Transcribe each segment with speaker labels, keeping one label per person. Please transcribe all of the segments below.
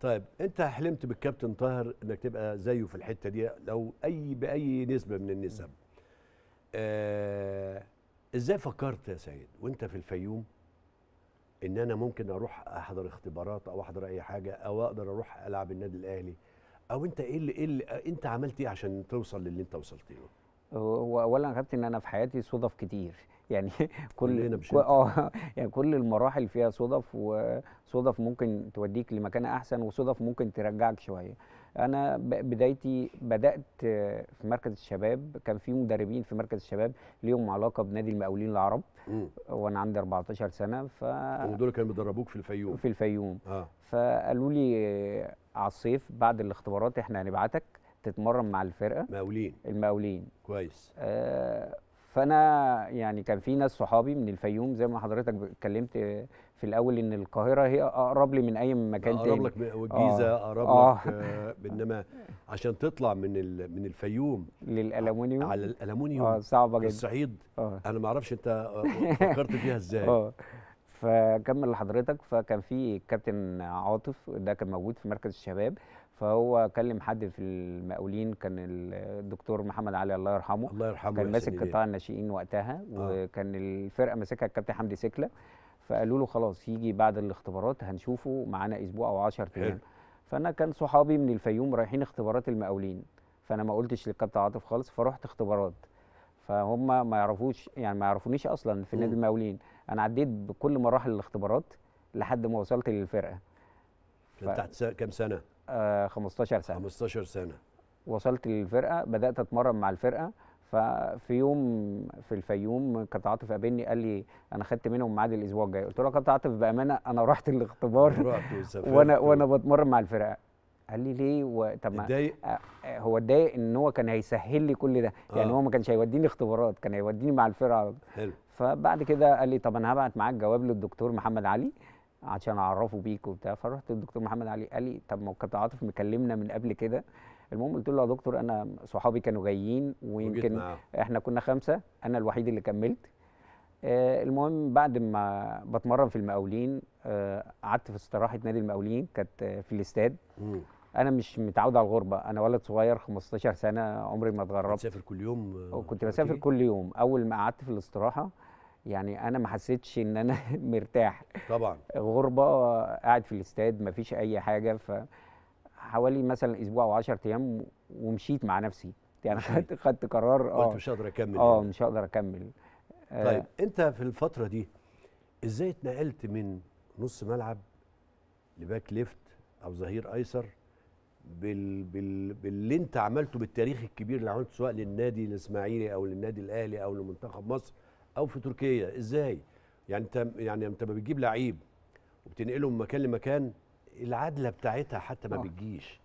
Speaker 1: طيب انت حلمت بالكابتن طاهر انك تبقى زيه في الحته دي لو اي باي نسبه من النسب آه ازاي فكرت يا سيد وانت في الفيوم ان انا ممكن اروح احضر اختبارات او احضر اي حاجه او
Speaker 2: اقدر اروح العب النادي الاهلي او انت ايه اللي, إيه اللي انت عملت ايه عشان توصل للي انت وصلت له هو اولا يا كابتن انا في حياتي صدف كتير يعني كل اه يعني كل المراحل فيها صدف وصدف ممكن توديك لمكان احسن وصدف ممكن ترجعك شويه انا بدايتي بدات في مركز الشباب كان في مدربين في مركز الشباب ليهم علاقه بنادي المقاولين العرب وانا عندي 14 سنه ف ودول كانوا بيدربوك في الفيوم في الفيوم آه. فقالوا لي على الصيف بعد الاختبارات احنا هنبعتك تتمرن مع الفرقه مقاولين المقاولين كويس آه فانا يعني كان في ناس صحابي من الفيوم زي ما حضرتك اتكلمت في الاول ان القاهره هي اقرب لي من اي مكان تاني آه. آه. اقرب لك والجيزه اقرب آه. لك آه انما عشان تطلع من من الفيوم للالومنيوم على الالومنيوم اه صعبه جدا الصعيد آه. انا ما اعرفش انت آه، فكرت فيها ازاي اه فكمل لحضرتك فكان في الكابتن عاطف ده كان موجود في مركز الشباب فهو كلم حد في المقاولين كان الدكتور محمد علي الله يرحمه الله يرحمه كان ماسك قطاع الناشئين وقتها آه. وكان الفرقه ماسكها الكابتن حمدي سكله فقالوا له خلاص يجي بعد الاختبارات هنشوفه معانا اسبوع او 10 ايام فانا كان صحابي من الفيوم رايحين اختبارات المقاولين فانا ما قلتش للكابتن عاطف خالص فرحت اختبارات فهم ما يعرفوش يعني ما يعرفونيش اصلا في نادي المقاولين انا عديت بكل مراحل الاختبارات لحد ما وصلت للفرقه
Speaker 1: كان ف... تحت كام سنه 15 آه، سنه 15 سنه
Speaker 2: وصلت للفرقه بدات اتمرن مع الفرقه ففي يوم في الفيوم كابتن عاطف قابلني قال لي انا خدت منهم ميعاد الاسبوع الجاي قلت له يا كابتن عاطف بامانه انا رحت الاختبار وانا وانا بتمرن مع الفرقه قال لي ليه و... طب ما آه، آه، هو اتضايق ان هو كان هيسهل لي كل ده آه. يعني هو ما كانش هيوديني اختبارات كان هيوديني مع الفرقه حلو فبعد كده قال لي طب انا هبعت معاك جواب للدكتور محمد علي عشان اعرفه بيك وبتاع فرحت للدكتور محمد علي قال لي طب ما كابتن عاطف مكلمنا من قبل كده المهم قلت له يا دكتور انا صحابي كانوا جايين ويمكن آه. احنا كنا خمسه انا الوحيد اللي كملت آه، المهم بعد ما بتمرن في المقاولين آه، قعدت في استراحه نادي المقاولين كانت في الاستاد انا مش متعود على الغربه انا ولد صغير 15 سنه عمري ما اتغربت بتسافر كل يوم كنت بسافر كل يوم اول ما قعدت في الاستراحه يعني انا ما حسيتش ان انا مرتاح طبعا غربه قاعد في الاستاد ما فيش اي حاجه ف حوالي مثلا اسبوع او 10 ايام ومشيت مع نفسي يعني خدت خدت قرار اه مش هقدر اكمل اه يعني. مش هقدر اكمل آه. طيب
Speaker 1: آه انت في الفتره دي ازاي اتنقلت من نص ملعب لباك ليفت او ظهير ايسر بال... بال... باللي انت عملته بالتاريخ الكبير اللي عملته سواء للنادي الاسماعيلي او للنادي الاهلي او لمنتخب مصر او في تركيا ازاي يعني انت يعني انت ما بتجيب لعيب وبتنقله من مكان لمكان العدله بتاعتها
Speaker 2: حتى ما آه. بتجيش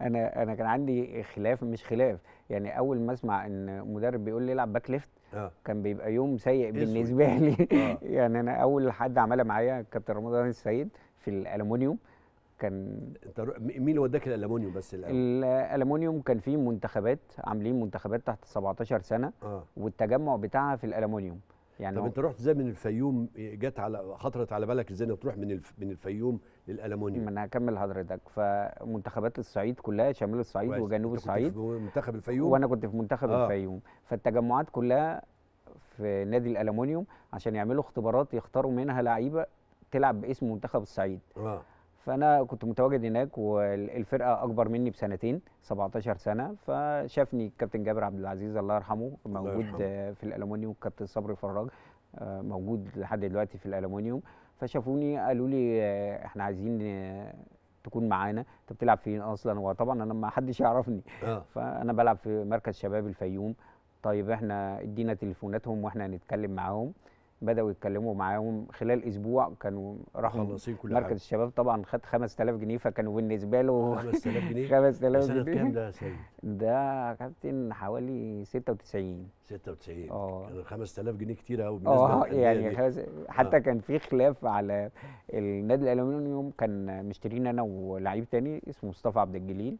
Speaker 2: انا انا كان عندي خلاف مش خلاف يعني اول ما اسمع ان مدرب بيقول لي العب باك ليفت آه. كان بيبقى يوم سيء بالنسبه لي آه. يعني انا اول حد عملها معايا كابتن رمضان السيد في الالومنيوم كان انت مين
Speaker 1: اللي وداك الالومنيوم بس الاول
Speaker 2: الالومنيوم كان فيه منتخبات عاملين منتخبات تحت 17 سنه آه. والتجمع بتاعها في الالومنيوم يعني طب انت رحت ازاي من الفيوم جت على خطرت على بالك ازاي انك تروح من الف من الفيوم للالومنيوم ما انا هكمل حضرتك فمنتخبات الصعيد كلها شمال الصعيد وجنوب انت الصعيد كنت في منتخب الفيوم وانا كنت في منتخب آه. الفيوم فالتجمعات كلها في نادي الالومنيوم عشان يعملوا اختبارات يختاروا منها لعيبه تلعب باسم منتخب الصعيد آه. فانا كنت متواجد هناك والفرقه اكبر مني بسنتين 17 سنه فشافني الكابتن جابر عبد العزيز الله يرحمه موجود في الالومنيوم والكابتن صبري فراج آه، موجود لحد دلوقتي في الالومنيوم فشافوني قالوا لي آه، احنا عايزين آه، تكون معانا انت بتلعب فين اصلا وطبعا انا ما حدش يعرفني آه. فانا بلعب في مركز شباب الفيوم طيب احنا ادينا تليفوناتهم واحنا هنتكلم معاهم بداوا يتكلموا معاهم خلال اسبوع كانوا راحوا مركز حاجة. الشباب طبعا خد 5000 جنيه فكانوا بالنسبه له 5000 جنيه 5000 جنيه سنه كام ده يا سيد؟ ده كابتن حوالي 96 96 اه 5000 جنيه كتير قوي بالنسبه اه يعني خمس... آه. حتى آه. كان في خلاف على النادي الالومنيوم كان مشترين انا ولعيب تاني اسمه مصطفى عبد الجليل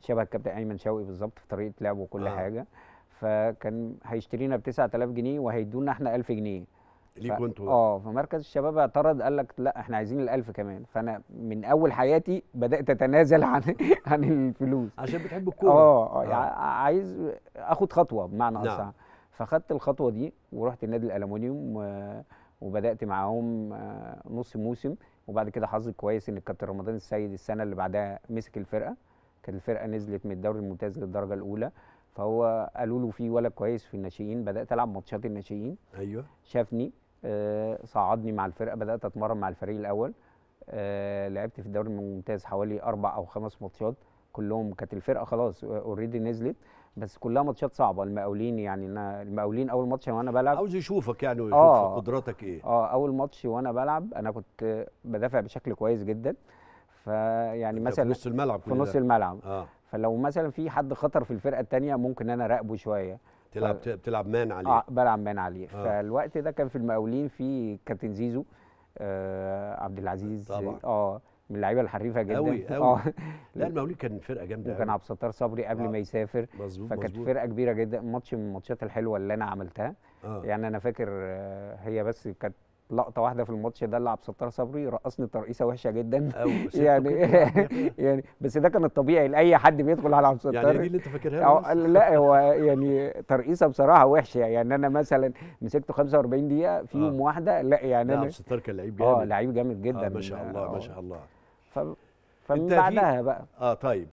Speaker 2: شبه الكابتن ايمن شوقي بالظبط في طريقه لعبه وكل آه. حاجه فكان هيشترينا ب 9000 جنيه وهيدونا احنا 1000 جنيه ليكوا انتوا اه فمركز الشباب اعترض قال لك لا احنا عايزين الألف كمان فانا من اول حياتي بدات اتنازل عن عن الفلوس عشان بتحب آه، الكوره اه, يعني آه. عايز اخد خطوه بمعنى اصح نعم. فخدت الخطوه دي ورحت النادي الالومنيوم وبدات معاهم آه، نص موسم وبعد كده حظي كويس ان الكابتن رمضان السيد السنه اللي بعدها مسك الفرقه كانت الفرقه نزلت من الدوري الممتاز للدرجه الاولى فهو قالوا له في ولد كويس في الناشئين بدات العب ماتشات الناشئين ايوه شافني آه، صعدني مع الفرقه بدات اتمرن مع الفريق الاول آه، لعبت في الدوري الممتاز حوالي اربع او خمس ماتشات كلهم كانت الفرقه خلاص اوريدي آه، نزلت بس كلها ماتشات صعبه المقاولين يعني انا المقاولين اول ماتش وانا بلعب عاوز يشوفك يعني ويشوف آه قدراتك ايه اه اول ماتش وانا بلعب انا كنت بدافع بشكل كويس جدا فيعني مثلا في نص الملعب في نص الملعب آه. فلو مثلا في حد خطر في الفرقه الثانيه ممكن انا اراقبه شويه تلعب
Speaker 1: بتلعب مان عليه اه
Speaker 2: بلعب مان عليه آه. فالوقت ده كان في المقاولين في كابتن زيزو آه عبد العزيز طبعا اه من اللعيبه الحريفه جدا قوي قوي آه. لا المقاولين كان فرقه جامده وكان عبد الستار صبري قبل آه. ما يسافر مظبوط فكانت مزبوط. فرقه كبيره جدا ماتش من الماتشات الحلوه اللي انا عملتها آه. يعني انا فاكر آه، هي بس كانت لقطه واحده في الماتش ده اللي عبد الستار صبري رقصني ترقيصه وحشه جدا يعني يعني بس ده كان الطبيعي لاي حد بيدخل على عبد يعني الستار يعني دي اللي انت فاكرها لا هو يعني ترقيصه بصراحه وحشه يعني انا مثلا مسكته 45 دقيقه في يوم آه. واحده لا يعني لا عبد الستار كان لعيب آه، جامد اه لعيب جامد جدا آه ما شاء الله ما آه. شاء الله فمن بعدها بقى
Speaker 1: اه طيب